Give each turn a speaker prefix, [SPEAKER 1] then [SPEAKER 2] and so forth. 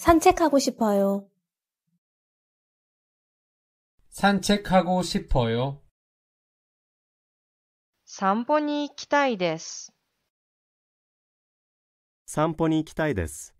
[SPEAKER 1] 산책하고싶어요
[SPEAKER 2] 산
[SPEAKER 3] 책하고싶어요
[SPEAKER 1] 散歩に行きたい
[SPEAKER 3] です。散歩に行きたいです。